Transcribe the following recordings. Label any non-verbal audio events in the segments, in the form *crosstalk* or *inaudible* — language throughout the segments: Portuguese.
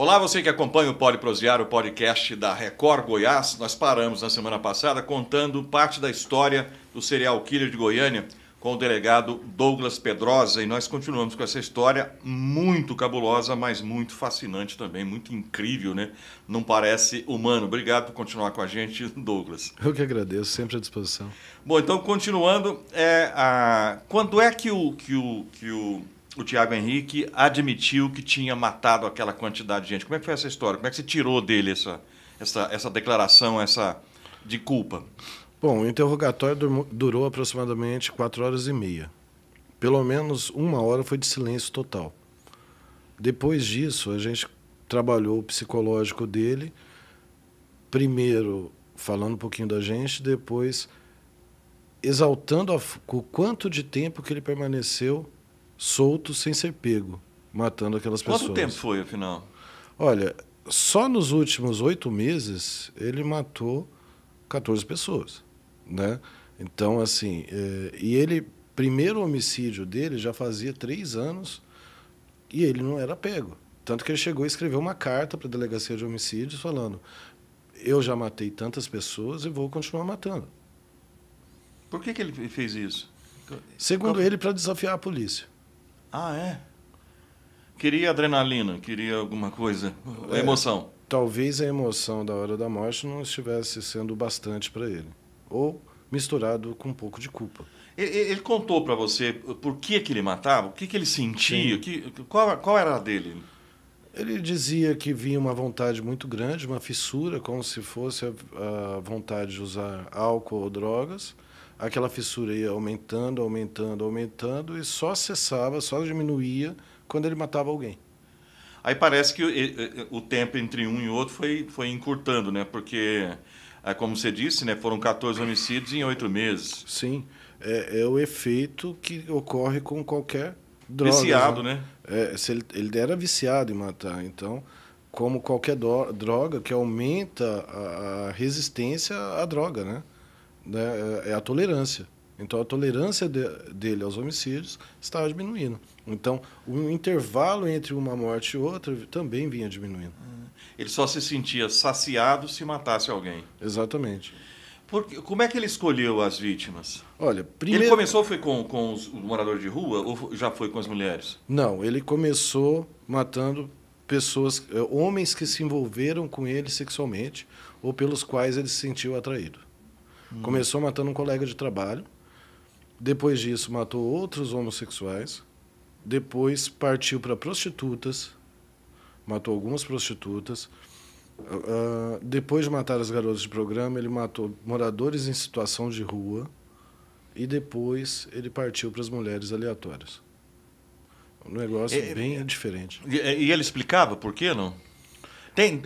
Olá, você que acompanha o Pode o podcast da Record Goiás. Nós paramos na semana passada contando parte da história do serial killer de Goiânia com o delegado Douglas Pedrosa e nós continuamos com essa história muito cabulosa, mas muito fascinante também, muito incrível, né? Não parece humano. Obrigado por continuar com a gente, Douglas. Eu que agradeço, sempre à disposição. Bom, então continuando, é, a... quando é que o, que o, que o o Tiago Henrique admitiu que tinha matado aquela quantidade de gente. Como é que foi essa história? Como é que você tirou dele essa, essa, essa declaração essa de culpa? Bom, o interrogatório durou aproximadamente quatro horas e meia. Pelo menos uma hora foi de silêncio total. Depois disso, a gente trabalhou o psicológico dele, primeiro falando um pouquinho da gente, depois exaltando a, o quanto de tempo que ele permaneceu solto sem ser pego, matando aquelas pessoas. Quanto tempo foi, afinal? Olha, só nos últimos oito meses ele matou 14 pessoas, né? Então, assim, é, e ele, primeiro homicídio dele já fazia três anos e ele não era pego. Tanto que ele chegou a escrever uma carta para a delegacia de homicídios falando: Eu já matei tantas pessoas e vou continuar matando. Por que, que ele fez isso? Segundo Qual... ele, para desafiar a polícia. Ah, é? Queria adrenalina, queria alguma coisa, a é, emoção. talvez a emoção da hora da morte não estivesse sendo bastante para ele. Ou misturado com um pouco de culpa. Ele, ele contou para você por que, que ele matava, o que, que ele sentia, que, qual, qual era a dele? Ele dizia que vinha uma vontade muito grande, uma fissura, como se fosse a, a vontade de usar álcool ou drogas aquela fissura ia aumentando, aumentando, aumentando e só cessava, só diminuía quando ele matava alguém. Aí parece que o, tempo entre um e outro foi, foi encurtando, né? Porque, é, como você disse, né? foram 14 homicídios em oito meses. Sim, é, é, o efeito que ocorre com qualquer droga. Viciado, né? né? É, se ele, ele era viciado em matar, então como qualquer droga que aumenta a resistência à droga, né? né, é, é a tolerância. Então, a tolerância de, dele aos homicídios estava diminuindo. Então, o intervalo entre uma morte e outra também vinha diminuindo. Ele só se sentia saciado se matasse alguém. Exatamente. Porque, como é que ele escolheu as vítimas? Olha, primeiro... Ele começou foi com, com os moradores de rua ou já foi com as mulheres? Não, ele começou matando pessoas, eh, homens que se envolveram com ele sexualmente ou pelos quais ele se sentiu atraído. Hum. Começou matando um colega de trabalho. Depois disso, matou outros homossexuais. Depois partiu para prostitutas. Matou algumas prostitutas. Uh, depois de matar as garotas de programa, ele matou moradores em situação de rua. E depois ele partiu para as mulheres aleatórias. Um negócio é, é bem é, diferente. E, é, e ele explicava por que não? Tem,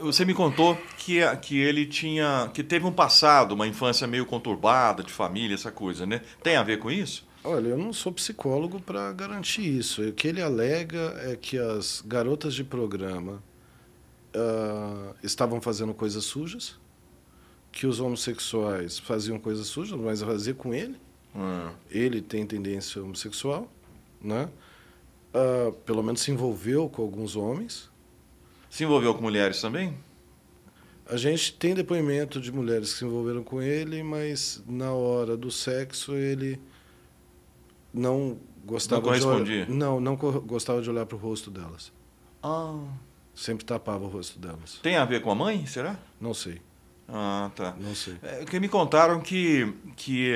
você me contou que, que ele tinha. que teve um passado, uma infância meio conturbada, de família, essa coisa, né? Tem a ver com isso? Olha, eu não sou psicólogo para garantir isso. O que ele alega é que as garotas de programa uh, estavam fazendo coisas sujas, que os homossexuais faziam coisas sujas, mas fazer com ele. Ah. Ele tem tendência homossexual, né? Uh, pelo menos se envolveu com alguns homens se envolveu com mulheres também? A gente tem depoimento de mulheres que se envolveram com ele, mas na hora do sexo ele não gostava não correspondia. de olhar, não não gostava de olhar para o rosto delas. Ah. Sempre tapava o rosto delas. Tem a ver com a mãe, será? Não sei. Ah, tá. Não sei. É, que me contaram que, que,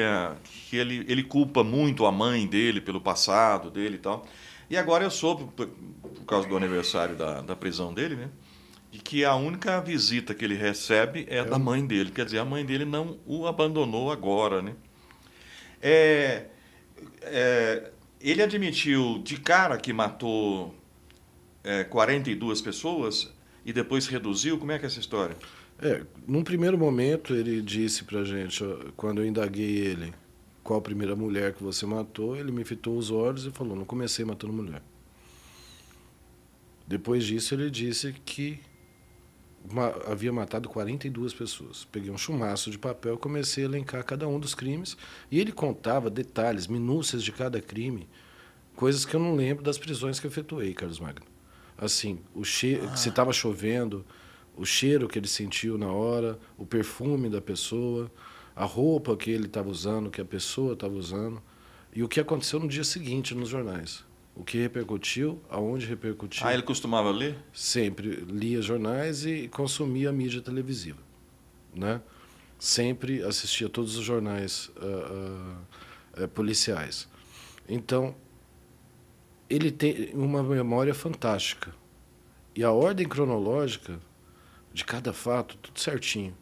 que ele, ele culpa muito a mãe dele pelo passado dele e tal. E agora eu soube, por, causa do aniversário da, da prisão dele, né? De que a única visita que ele recebe é, é da mãe dele. Quer dizer, a mãe dele não o abandonou agora, né? É, é, ele admitiu de cara que matou é, 42 pessoas e depois reduziu. Como é que é essa história? É, num primeiro momento ele disse pra gente, quando eu indaguei ele, qual a primeira mulher que você matou, ele me fitou os olhos e falou: Não comecei matando mulher. Depois disso, ele disse que havia matado 42 pessoas. Peguei um chumaço de papel, e comecei a elencar cada um dos crimes. E ele contava detalhes, minúcias de cada crime, coisas que eu não lembro das prisões que efetuei, Carlos Magno. Assim, o cheiro, ah. se estava chovendo, o cheiro que ele sentiu na hora, o perfume da pessoa a roupa que ele estava usando, que a pessoa estava usando, e o que aconteceu no dia seguinte nos jornais. O que repercutiu, aonde repercutiu. Ah, ele costumava ler? Sempre lia jornais e consumia mídia televisiva. Né? Sempre assistia todos os jornais uh, uh, policiais. Então, ele tem uma memória fantástica. E a ordem cronológica de cada fato, tudo certinho.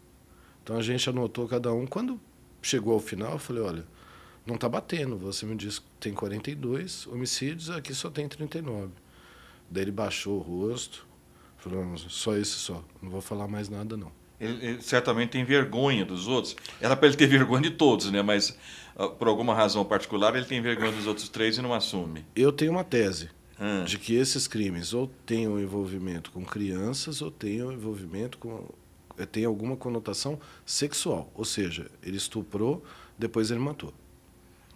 Então a gente anotou cada um. Quando chegou ao final, eu falei: olha, não está batendo. Você me disse que tem 42 homicídios, aqui só tem 39. Daí ele baixou o rosto, falou: só isso só, não vou falar mais nada não. Ele, ele, certamente tem vergonha dos outros. Era para ele ter *laughs* vergonha de todos, né? Mas uh, por alguma razão particular ele tem vergonha dos outros três e não assume. Eu tenho uma tese ah. de que esses crimes ou tenham envolvimento com crianças ou tenham envolvimento com eh, tem alguma conotação sexual, ou seja, ele estuprou, depois ele matou.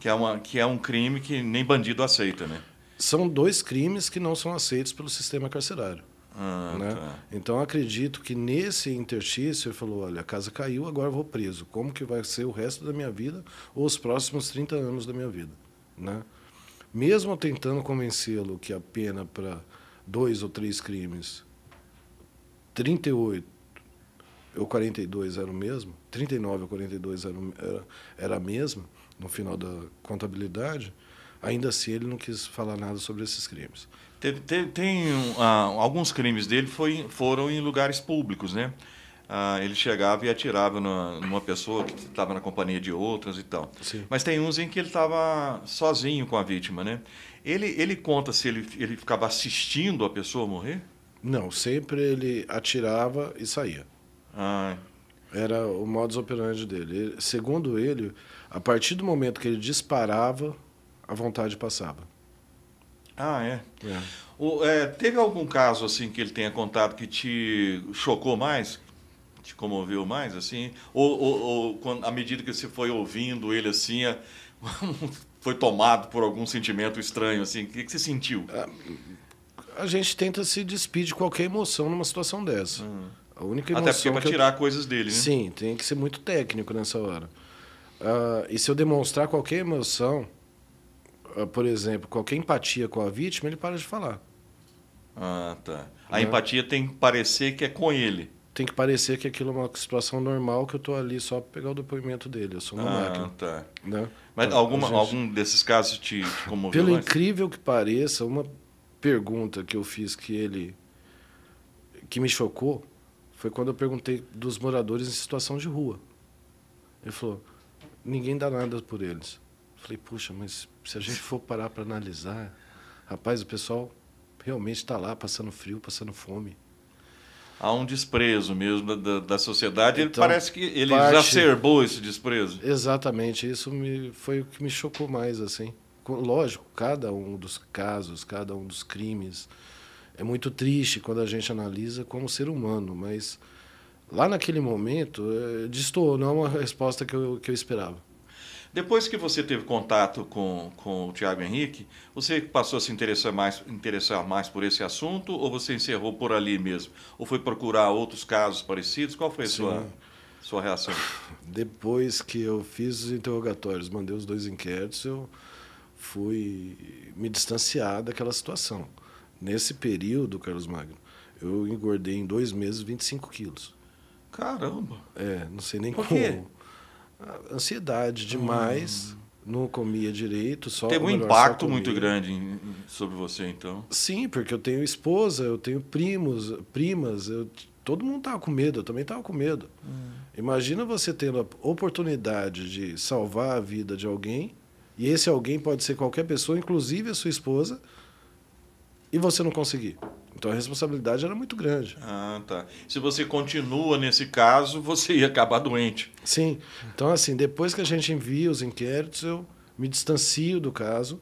Que é, uma, que é um crime que nem bandido aceita, né? São dois crimes que não são aceitos pelo sistema carcerário. Ah, né? tá. Então acredito que nesse interstício ele falou: olha, a casa caiu, agora vou preso. Como que vai ser o resto da minha vida ou os próximos 30 anos da minha vida? Né? Mesmo tentando convencê-lo que a pena para dois ou três crimes, 38, ou 42 era o mesmo, 39 ou 42 era, era, era a mesma, no final da contabilidade, ainda assim ele não quis falar nada sobre esses crimes. Tem, tem, tem uh, ah, alguns crimes dele foi, foram em lugares públicos, né? Uh, ele chegava e atirava numa, numa pessoa que estava na companhia de outras e tal. Sim. Mas tem uns em que ele estava sozinho com a vítima, né? Ele, ele conta se ele, ele ficava assistindo a pessoa morrer? Não, sempre ele atirava e saía. Ah. Era o modus operandi dele. Segundo ele, a partir do momento que ele disparava, a vontade passava. Ah, é? é. O, é teve algum caso assim que ele tenha contado que te chocou mais? Te comoveu mais, assim? Ou, ou, ou quando, à medida que você foi ouvindo ele assim, a... *laughs* foi tomado por algum sentimento estranho, assim? O que, que você sentiu? A, ah, a gente tenta se despedir de qualquer emoção numa situação dessa. Hum. A única Até porque é para tirar eu... coisas dele, né? Sim, tem que ser muito técnico nessa hora. Uh, e se eu demonstrar qualquer emoção, uh, por exemplo, qualquer empatia com a vítima, ele para de falar. Ah, tá. A né? empatia tem que parecer que é com ele. Tem que parecer que aquilo é uma situação normal, que eu estou ali só para pegar o depoimento dele. Eu sou uma ah, máquina. tá. Né? Mas então, alguma, gente... algum desses casos te, te comoveu? Pelo mais? incrível que pareça, uma pergunta que eu fiz que ele... que me chocou foi quando eu perguntei dos moradores em situação de rua. Ele falou: ninguém dá nada por eles. Eu falei: puxa, mas se a gente for parar para analisar, rapaz, o pessoal realmente está lá passando frio, passando fome. Há um desprezo mesmo da, da sociedade. Então, ele parece que ele parte, exacerbou esse desprezo. Exatamente, isso me, foi o que me chocou mais assim. Lógico, cada um dos casos, cada um dos crimes, é muito triste quando a gente analisa como ser humano, mas lá naquele momento, é, não é uma resposta que eu, que eu esperava. Depois que você teve contato com, com o Tiago Henrique, você passou a se interessar mais, interessar mais por esse assunto ou você encerrou por ali mesmo? Ou foi procurar outros casos parecidos? Qual foi a sua, sua reação? *laughs* Depois que eu fiz os interrogatórios, mandei os dois inquéritos, eu fui me distanciar daquela situação. Nesse período, Carlos Magno, eu engordei em dois meses 25 quilos. Caramba! É, não sei nem Por como. Ah, ansiedade demais. Hum. Não comia direito, só. Teve um impacto muito grande em, sobre você, então. Sim, porque eu tenho esposa, eu tenho primos, primas, eu, todo mundo tava com medo, eu também tava com medo. Hum. Imagina você tendo a oportunidade de salvar a vida de alguém, e esse alguém pode ser qualquer pessoa, inclusive a sua esposa, e você não conseguir. Então a responsabilidade era muito grande. Ah, tá. Se você continua nesse caso, você ia acabar doente. Sim. Então, assim, depois que a gente envia os inquéritos, eu me distancio do caso,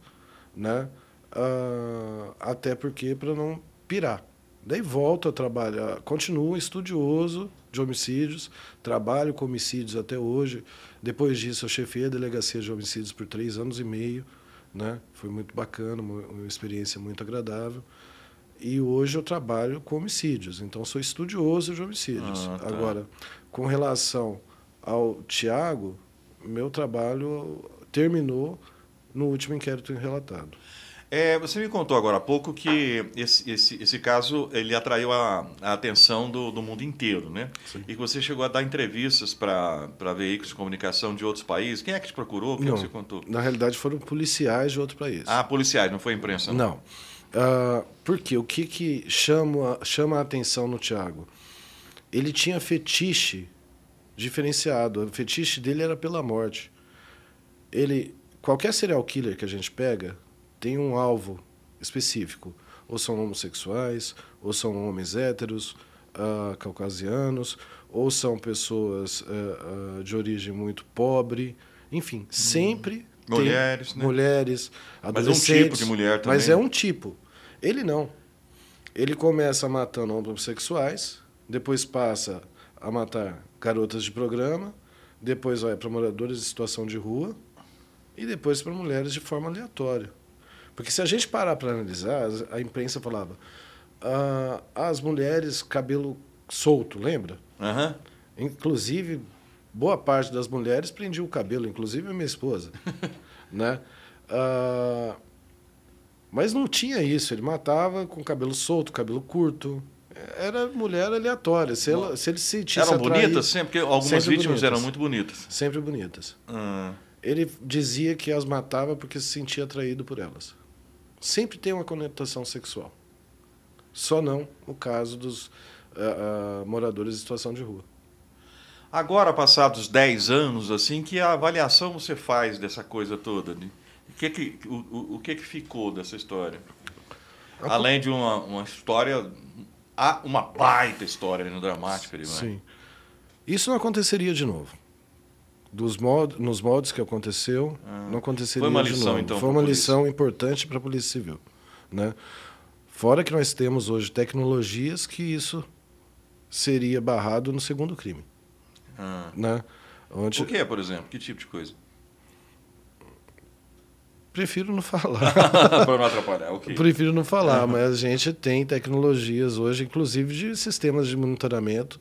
né? Uh, até porque para não pirar. Daí volto a trabalhar, continuo estudioso de homicídios, trabalho com homicídios até hoje. Depois disso, eu chefiei a delegacia de homicídios por três anos e meio. Né? Foi muito bacana, uma experiência muito agradável. E hoje eu trabalho com homicídios, então sou estudioso de homicídios. Ah, tá. Agora, com relação ao Tiago, meu trabalho terminou no último inquérito relatado. É, você me contou agora há pouco que esse, esse, esse caso ele atraiu a, a atenção do, do, mundo inteiro, né? Sim. E que você chegou a dar entrevistas para veículos de comunicação de outros países. Quem é que te procurou? Quem não, é que você contou? Na realidade foram policiais de outro país. Ah, policiais, não foi imprensa? Não. não. Uh, ah, porque o que, que chama, chama a atenção no Tiago? Ele tinha fetiche diferenciado. O fetiche dele era pela morte. Ele, qualquer serial killer que a gente pega, tem um alvo específico. Ou são homossexuais, ou são homens héteros, uh, caucasianos, ou são pessoas uh, uh, de origem muito pobre. Enfim, hum. sempre. Mulheres, né? Mulheres, adolescentes. Mas é um tipo de mulher também. Mas é né? um tipo. Ele não. Ele começa matando homossexuais, depois passa a matar garotas de programa, depois vai para moradores de situação de rua e depois para mulheres de forma aleatória. Porque se a gente parar para analisar, a imprensa falava ah, as mulheres cabelo solto, lembra? Uhum. Inclusive, boa parte das mulheres prendia o cabelo, inclusive a minha esposa. *laughs* né? Ah, mas não tinha isso, ele matava com cabelo solto, cabelo curto. Era mulher aleatória. Se, ela, se ele se sentisse. Eram bonitas sempre? Porque algumas sempre vítimas bonitas. eram muito bonitas. Sempre bonitas. Hum. Ele dizia que as matava porque se sentia atraído por elas sempre tem uma conotação sexual. Só não o caso dos uh, uh, moradores em situação de rua. Agora, passados 10 anos, assim, que a avaliação você faz dessa coisa toda? o que que, o, o que, que ficou dessa história? A... Além de uma, uma história, uma baita história no dramático. Sim. Isso não aconteceria de novo dos modos, nos modos que aconteceu, ah, não aconteceria foi uma lição, de novo. Então, foi uma lição importante para a Polícia Civil. Né? Fora que nós temos hoje tecnologias que isso seria barrado no segundo crime. Ah. Né? Onde... O que é, por exemplo? Que tipo de coisa? Prefiro não falar. *laughs* para não atrapalhar, ok. Prefiro não falar, mas a gente tem tecnologias hoje, inclusive de sistemas de monitoramento,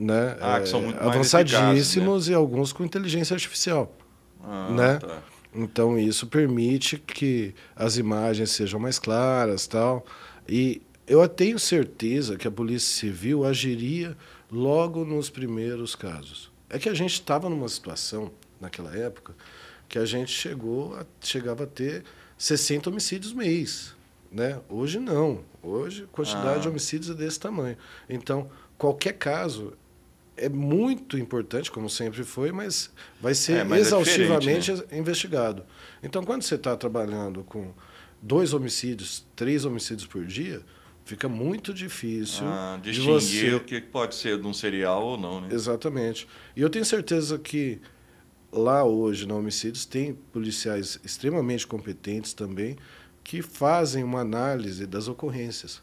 né? Ah, que são é, muito avançadíssimos eficazes, né? e alguns com inteligência artificial, ah, né? Tá. Então isso permite que as imagens sejam mais claras, tal. E eu tenho certeza que a Polícia Civil agiria logo nos primeiros casos. É que a gente estava numa situação naquela época que a gente chegou a, chegava a ter 60 homicídios mês, né? Hoje não. Hoje a quantidade ah. de homicídios é desse tamanho. Então, qualquer caso é muito importante, como sempre foi, mas vai ser é, mas é exaustivamente é né? investigado. Então, quando você está trabalhando com dois homicídios, três homicídios por dia, fica muito difícil ah, distinguir de você... o que pode ser de um serial ou não. Né? Exatamente. E eu tenho certeza que lá hoje na homicídios tem policiais extremamente competentes também que fazem uma análise das ocorrências.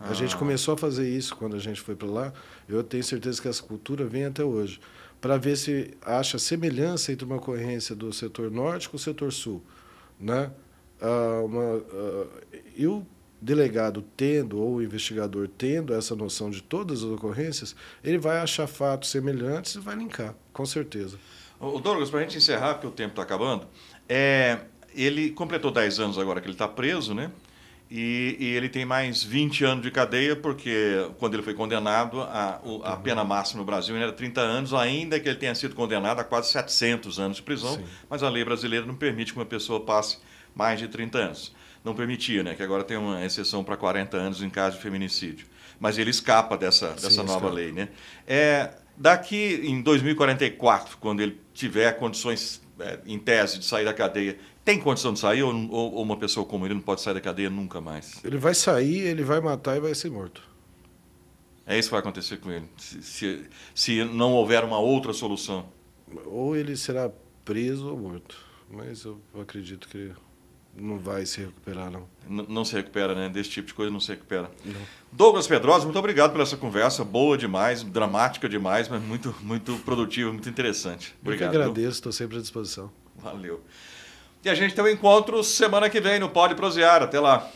Ah. A gente ah. começou a fazer isso quando a gente foi para lá. Eu tenho certeza que essa cultura vem até hoje. Para ver se acha semelhança entre uma ocorrência do setor norte com o setor sul. Né? Ah, uma, ah, e o delegado tendo, ou o investigador tendo essa noção de todas as ocorrências, ele vai achar fatos semelhantes e vai linkar, com certeza. O Douglas, para a gente encerrar, porque o tempo está acabando, é, ele completou 10 anos agora que ele está preso, né? E, e, ele tem mais 20 anos de cadeia, porque quando ele foi condenado, a, a uhum. pena máxima no Brasil era 30 anos, ainda que ele tenha sido condenado a quase 700 anos de prisão, Sim. mas a lei brasileira não permite que uma pessoa passe mais de 30 anos. Não permitia, né? Que agora tem uma exceção para 40 anos em caso de feminicídio. Mas ele escapa dessa, dessa nova escapa. lei, né? É, daqui em 2044, quando ele tiver condições é, em tese, de sair da cadeia, tem condição de sair ou, ou, ou uma pessoa como ele não pode sair da cadeia nunca mais? Ele vai sair, ele vai matar e vai ser morto. É isso que vai acontecer com ele, se, se, se não houver uma outra solução. Ou ele será preso ou morto. Mas eu acredito que não vai se recuperar, não. N não se recupera, né? Desse tipo de coisa não se recupera. Não. Douglas Pedrosa, muito obrigado pela essa conversa. Boa demais, dramática demais, mas muito, muito produtiva, muito interessante. Obrigado. Eu que agradeço, estou sempre à disposição. Valeu. E a gente tem um encontro semana que vem no Pode Prosear. Até lá.